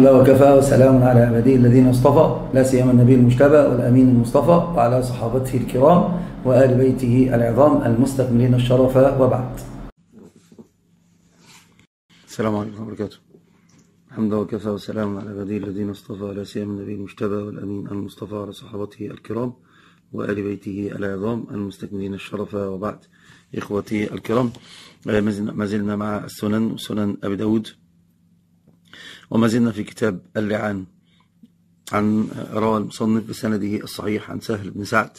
لله وكفى وسلام على عباده الذين اصطفى لا سيما النبي المجتبى والأمين المصطفى وعلى صحابته الكرام وآل بيته العظام المستكملين الشرف وبعد السلام عليكم وبركاته الحمد لله وكفى وسلام على عباده الذين اصطفى لا سيما النبي المجتبى والأمين المصطفى على صحابته الكرام وآل بيته العظام المستكملين الشرف وبعد إخوتي الكرام آه، ما زلنا مع السنن سنن أبي داود وما زلنا في كتاب اللعان عن روى المصنف بسنده الصحيح عن سهل بن سعد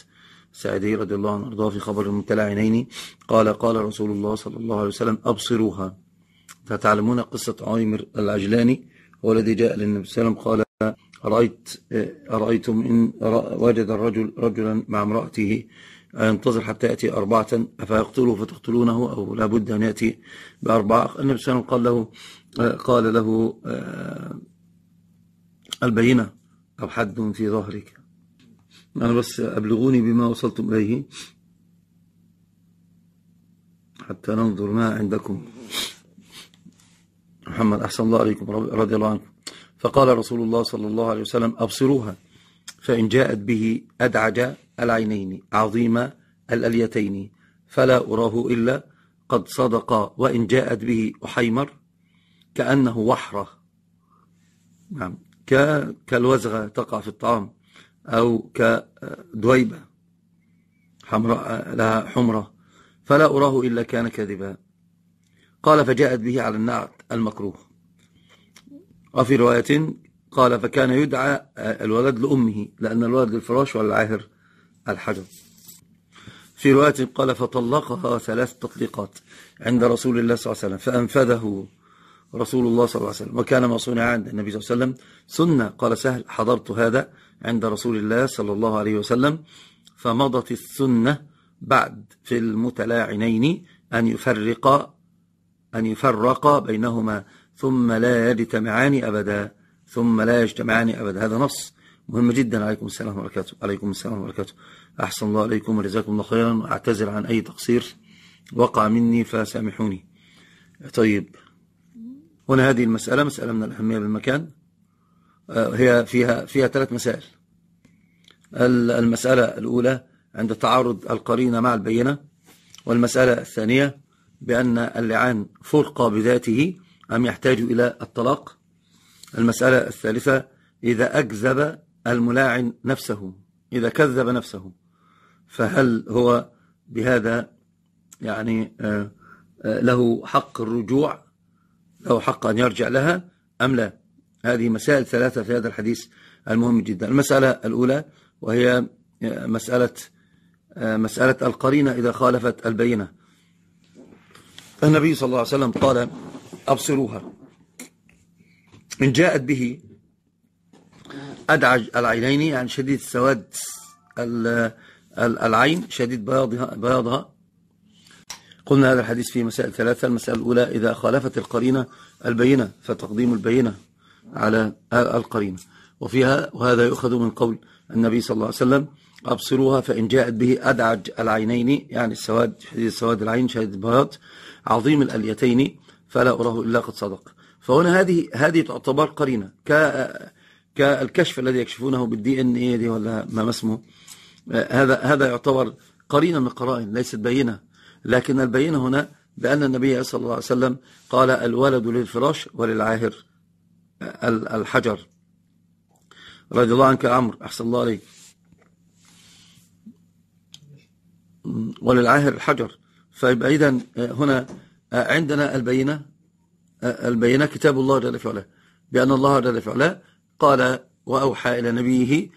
سعدي رضي الله عنه في خبر الممتلع عينين قال قال رسول الله صلى الله عليه وسلم أبصروها فتعلمون قصة عامر العجلاني هو الذي جاء للنبي صلى الله عليه وسلم قال أرأيت أرأيتم إن وجد الرجل رجلا مع امرأته ينتظر حتى يأتي أربعة أفيقتله فتقتلونه أو لابد أن يأتي بأربعة النبي صلى الله عليه وسلم قال له قال له آه، البينة أو حد في ظهرك أنا بس أبلغوني بما وصلتم إليه حتى ننظر ما عندكم محمد أحسن الله عليكم رضي الله عنكم فقال رسول الله صلى الله عليه وسلم أبصروها فإن جاءت به أدعج العينين عظيم الأليتين فلا أراه إلا قد صدق وإن جاءت به أحيمر كأنه وحرة نعم كالوزغة تقع في الطعام أو كدويبة حمراء لها حمرة فلا أراه إلا كان كذبا قال فجاءت به على النعت المكروه وفي رواية قال فكان يدعى الولد لأمه لأن الولد للفراش والعاهر الحجر في رواية قال فطلقها ثلاث تطليقات عند رسول الله صلى الله عليه وسلم فأنفذه رسول الله صلى الله عليه وسلم وكان ما صنع عند النبي صلى الله عليه وسلم سنة قال سهل حضرت هذا عند رسول الله صلى الله عليه وسلم فمضت السنة بعد في المتلاعنين أن يفرق أن يفرق بينهما ثم لا يجتمعان أبدا ثم لا يجتمعان أبدا هذا نص مهم جدا عليكم السلام وبركاته عليكم السلام وبركاته أحسن الله عليكم وجزاكم الله خيرا أعتذر عن أي تقصير وقع مني فسامحوني طيب هنا هذه المسألة مسألة من الأهمية بالمكان آه، هي فيها فيها ثلاث مسائل المسألة الأولى عند تعارض القرينة مع البينة والمسألة الثانية بأن اللعان فرقة بذاته أم يحتاج إلى الطلاق المسألة الثالثة إذا أكذب الملاعن نفسه إذا كذب نفسه فهل هو بهذا يعني آه، آه، له حق الرجوع له حق أن يرجع لها أم لا هذه مسائل ثلاثة في هذا الحديث المهم جدا المسألة الأولى وهي مسألة مسألة القرينة إذا خالفت البينة النبي صلى الله عليه وسلم قال أبصروها إن جاءت به أدعج العينين يعني شديد سواد العين شديد بياضها, بياضها قلنا هذا الحديث فيه مسائل ثلاثة المسألة الأولى إذا خالفت القرينة البينة فتقديم البينة على القرينة وفيها وهذا يؤخذ من قول النبي صلى الله عليه وسلم أبصروها فإن جاءت به أدعج العينين يعني السواد شديد السواد العين شديد البياض عظيم الأليتين فلا أراه إلا قد صدق فهنا هذه هذه تعتبر قرينة كالكشف الذي يكشفونه بالدي ان ايه دي ولا ما اسمه هذا هذا يعتبر قرينة من القرائن ليست بينه لكن البينة هنا بأن النبي صلى الله عليه وسلم قال الولد للفراش وللعاهر الحجر رضي الله عنك عمرو أحسن الله عليك وللعاهر الحجر فيبقى إذا آه، هنا آه، عندنا البينة آه، البينة كتاب الله جل في بأن الله جل في قال وأوحى إلى نبيه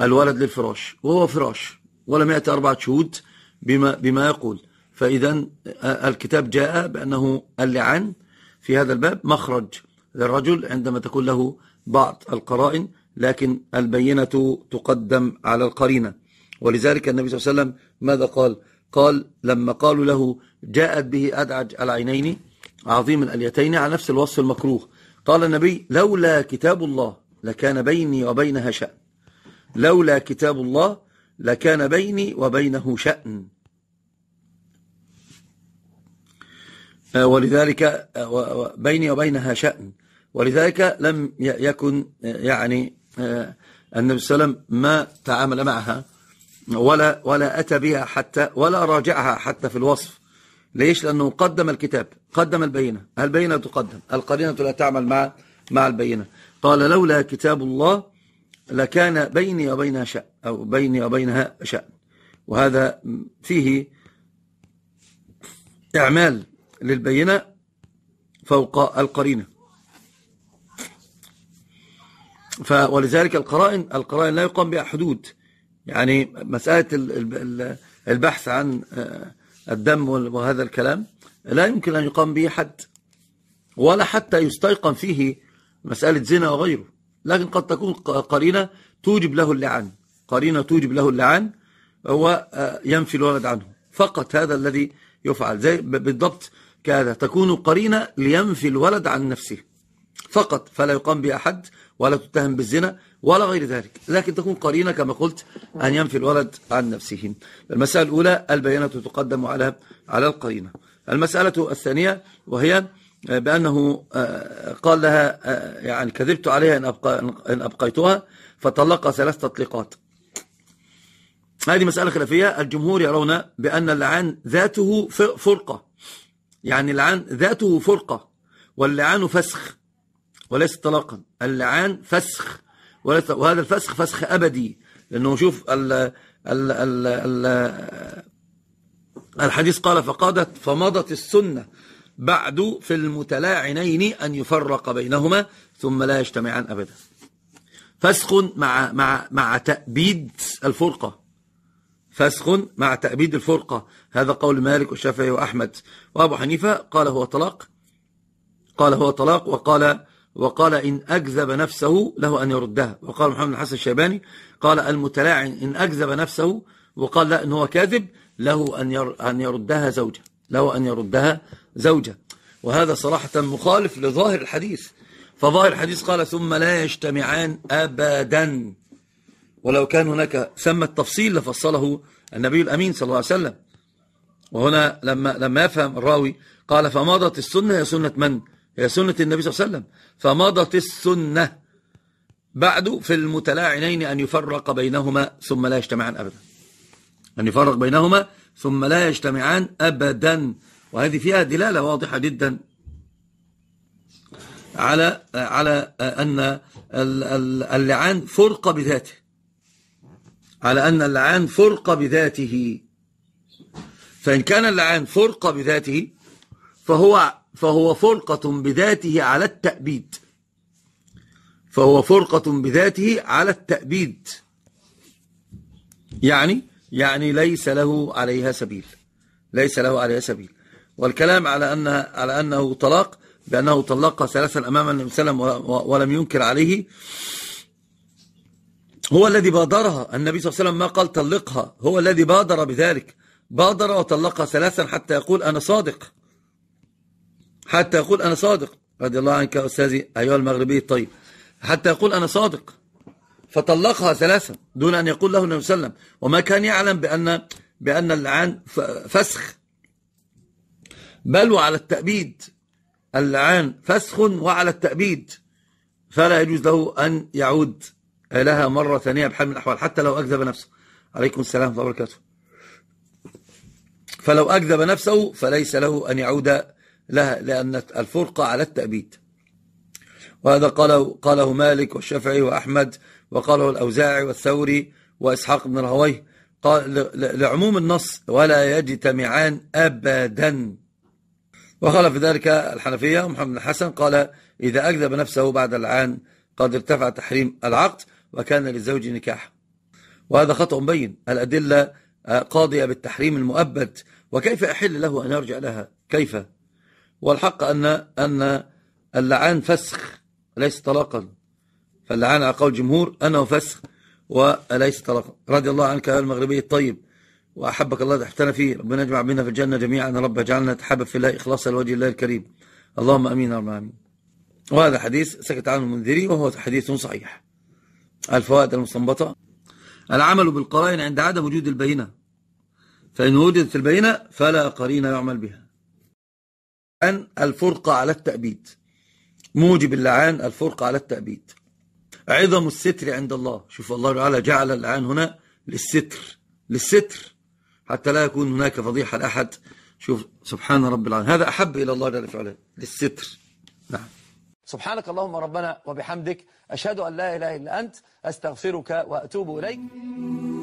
الولد للفراش وهو فراش ولم يأتي أربعة شهود بما, بما يقول فإذا الكتاب جاء بأنه اللعان في هذا الباب مخرج للرجل عندما تكون له بعض القرائن لكن البينة تقدم على القرينة ولذلك النبي صلى الله عليه وسلم ماذا قال قال لما قالوا له جاءت به أدعج العينين عظيم الأليتين على نفس الوصف المكروه قال النبي لولا كتاب الله لكان بيني وبينها شأن لولا كتاب الله لكان بيني وبينه شأن آه، ولذلك آه، بيني وبينها شأن ولذلك لم يكن آه، يعني النبي صلى الله عليه وسلم ما تعامل معها ولا ولا أتى بها حتى ولا راجعها حتى في الوصف ليش لأنه قدم الكتاب قدم البينة البينة تقدم القرينة لا تعمل مع مع البينة قال لولا كتاب الله لكان بيني وبينها شأن أو بيني وبينها شأن وهذا فيه إعمال للبينة فوق القرينة ف ولذلك القرائن القرائن لا يقام بها حدود يعني مسألة البحث عن آه، الدم وهذا الكلام لا يمكن أن يقام به حد ولا حتى يستيقن فيه مسألة زنا وغيره لكن قد تكون قرينة توجب له اللعان قرينة توجب له اللعان هو آه، ينفي الولد عنه فقط هذا الذي يفعل زي بالضبط كهذا تكون قرينة لينفي الولد عن نفسه فقط فلا يقام بأحد ولا تتهم بالزنا ولا غير ذلك لكن تكون قرينة كما قلت أن ينفي الولد عن نفسه المسألة الأولى البيانة تقدم على على القرينة المسألة الثانية وهي آه، بأنه آه، قال لها آه، يعني كذبت عليها إن, أبقى إن أبقيتها فطلق ثلاث تطليقات هذه مسألة خلافية الجمهور يرون بأن اللعان ذاته فرقة يعني اللعان ذاته فرقة واللعان فسخ وليس طلاقا اللعان فسخ وليس وهذا الفسخ فسخ أبدي لأنه شوف ال ال ال ال الحديث قال فقادت فمضت السنة بعد في المتلاعنين أن يفرق بينهما ثم لا يجتمعان أبدا فسخ مع, مع, مع تأبيد الفرقة فسخ مع تأبيد الفرقة هذا قول مالك والشافعي وأحمد وأبو حنيفة قال هو طلاق قال هو طلاق وقال وقال إن أجذب نفسه له أن يردها وقال محمد الحسن الشيباني قال المتلاعن إن أجذب نفسه وقال لا إن هو كاذب له أن يردها زوجه له أن يردها زوجة وهذا صراحة مخالف لظاهر الحديث فظاهر الحديث قال ثم لا يجتمعان أبدا ولو كان هناك ثم التفصيل لفصله النبي الأمين صلى الله عليه وسلم وهنا لما, لما يفهم الراوي قال فمضت السنة هي سنة من؟ هي سنة النبي صلى الله عليه وسلم فمضت السنة بعد في المتلاعنين أن يفرق بينهما ثم لا يجتمعان أبدا أن يفرق بينهما ثم لا يجتمعان أبدا وهذه فيها دلالة واضحة جدا على على أن اللعان فرق بذاته على أن اللعان فرق بذاته فإن كان اللعان فرق بذاته فهو فهو فرقة بذاته على التأبيد فهو فرقة بذاته على التأبيد يعني يعني ليس له عليها سبيل ليس له عليها سبيل والكلام على أنها على أنه طلاق بأنه طلقها ثلاثا أمام النبي صلى الله عليه وسلم ولم ينكر عليه هو الذي بادرها النبي صلى الله عليه وسلم ما قال طلقها هو الذي بادر بذلك بادر وطلقها ثلاثا حتى يقول أنا صادق حتى يقول أنا صادق رضي الله عنك يا أستاذي أيها المغربي الطيب حتى يقول أنا صادق فطلقها ثلاثا دون أن يقول له النبي صلى الله عليه وسلم وما كان يعلم بأن, بأن اللعان فسخ بل وعلى التأبيد اللعان فسخ وعلى التأبيد فلا يجوز له أن يعود لها مرة ثانية بحال من الأحوال حتى لو أكذب نفسه عليكم السلام ورحمة الله وبركاته فلو أكذب نفسه فليس له أن يعود لها لأن الفرقة على التأبيد وهذا قاله, قاله مالك والشافعي وأحمد وقاله الأوزاعي والثوري وإسحاق بن راهويه قال لعموم النص ولا يجتمعان أبدا وقال في ذلك الحنفية محمد بن حسن قال إذا أكذب نفسه بعد العان قد ارتفع تحريم العقد وكان للزوج نكاح وهذا خطأ بين الأدلة آه، قاضية بالتحريم المؤبد وكيف أحل له أن يرجع لها كيف والحق أن أن اللعان فسخ ليس طلاقا فاللعان على قول الجمهور أنه فسخ وليس طلاقا رضي الله عنك يا المغربي الطيب وأحبك الله تحتنا فيه ربنا يجمع بنا في الجنة جميعا رب اجعلنا نتحبب في الله إخلاصا لوجه الله الكريم اللهم أمين رب أمين وهذا حديث سكت عنه المنذري وهو حديث صحيح الفوائد المستنبطة العمل بالقرائن عند عدم وجود البينة فإن وجدت البينة فلا قرينة يعمل بها أن الفرقة على التأبيد موجب اللعان الفرقة على التأبيد عظم الستر عند الله شوف الله تعالى جعل الآن هنا للستر للستر حتى لا يكون هناك فضيحة لأحد شوف سبحان رب العالمين هذا أحب إلى الله جل وعلا للستر نعم سبحانك اللهم ربنا وبحمدك أشهد أن لا إله إلا أنت أستغفرك وأتوب إليك